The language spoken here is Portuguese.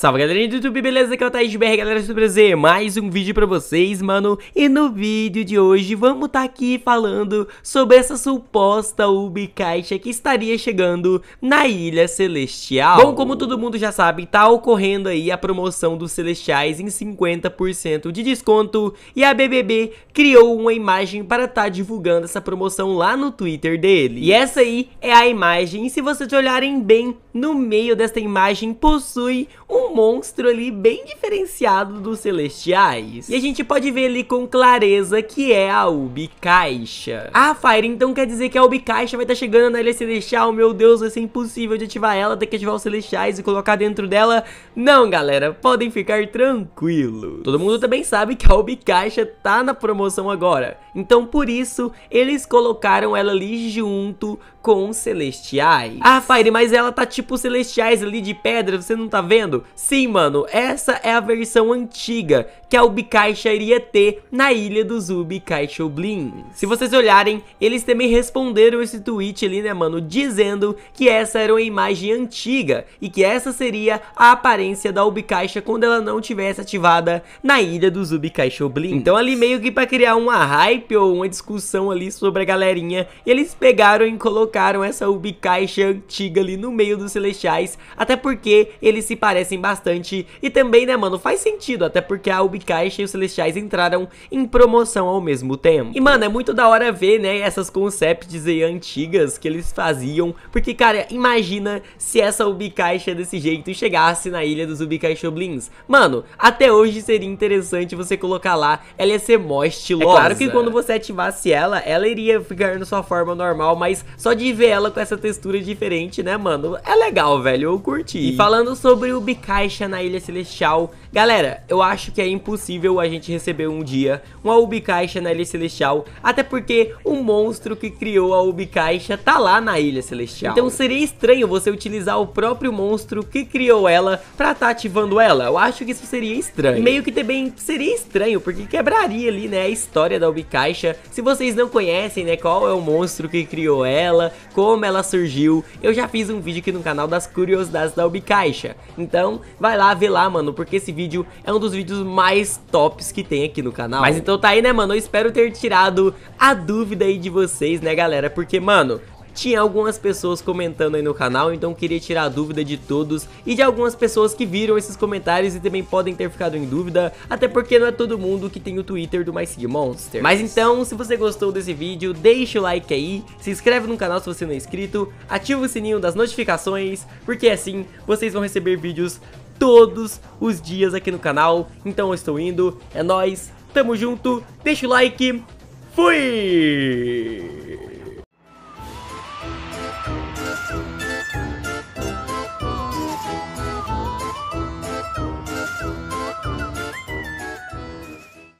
Salve galerinha do YouTube, beleza? Aqui é o Thaís BR, galera do prazer. mais um vídeo pra vocês, mano E no vídeo de hoje vamos tá aqui falando sobre essa suposta Caixa que estaria chegando na Ilha Celestial Bom, como todo mundo já sabe, tá ocorrendo aí a promoção dos Celestiais em 50% de desconto E a BBB criou uma imagem para tá divulgando essa promoção lá no Twitter dele E essa aí é a imagem, e se vocês olharem bem, no meio dessa imagem possui um um monstro ali bem diferenciado dos celestiais. E a gente pode ver ali com clareza que é a Ubi Caixa. Ah, Fire, então quer dizer que a Ubi Caixa vai estar tá chegando na Ilha Celestial? Meu Deus, vai ser impossível de ativar ela, ter que ativar os celestiais e colocar dentro dela. Não, galera, podem ficar tranquilos. Todo mundo também sabe que a Ubi Caixa tá na promoção agora. Então, por isso, eles colocaram ela ali junto com celestiais. Ah, Fire, mas ela tá tipo celestiais ali de pedra, você não tá vendo? Sim, mano, essa é a versão antiga que a Ubikaixa iria ter na ilha dos Ubikaixa Blin. Se vocês olharem, eles também responderam esse tweet ali, né, mano, dizendo que essa era uma imagem antiga e que essa seria a aparência da Ubikaixa quando ela não tivesse ativada na ilha dos Ubikaixa Blin. Então ali meio que pra criar uma hype ou uma discussão ali sobre a galerinha, eles pegaram e colocaram colocaram essa Caixa antiga ali no meio dos Celestiais, até porque eles se parecem bastante e também, né, mano, faz sentido, até porque a Caixa e os Celestiais entraram em promoção ao mesmo tempo. E, mano, é muito da hora ver, né, essas concepts aí antigas que eles faziam, porque, cara, imagina se essa Caixa desse jeito chegasse na ilha dos Blins. Mano, até hoje seria interessante você colocar lá, ela ia ser mó é estilosa. É claro que quando você ativasse ela, ela iria ficar na sua forma normal, mas só de de ver ela com essa textura diferente, né, mano? É legal, velho, eu curti. E falando sobre o Bicaixa na Ilha Celestial, Galera, eu acho que é impossível a gente receber um dia uma Ubicaixa na Ilha Celestial, até porque o monstro que criou a Ubicaixa tá lá na Ilha Celestial. Então seria estranho você utilizar o próprio monstro que criou ela pra tá ativando ela. Eu acho que isso seria estranho. E meio que também seria estranho, porque quebraria ali, né, a história da Ubicaixa. Se vocês não conhecem, né, qual é o monstro que criou ela, como ela surgiu, eu já fiz um vídeo aqui no canal das curiosidades da Ubicaixa. Então, vai lá ver lá, mano, porque esse vídeo é um dos vídeos mais tops que tem aqui no canal. Mas então tá aí, né, mano? Eu espero ter tirado a dúvida aí de vocês, né, galera? Porque, mano, tinha algumas pessoas comentando aí no canal, então queria tirar a dúvida de todos e de algumas pessoas que viram esses comentários e também podem ter ficado em dúvida, até porque não é todo mundo que tem o Twitter do MySigMonster. Monster. Mas então, se você gostou desse vídeo, deixa o like aí, se inscreve no canal se você não é inscrito, ativa o sininho das notificações, porque assim vocês vão receber vídeos todos os dias aqui no canal. Então eu estou indo, é nóis, tamo junto, deixa o like, fui!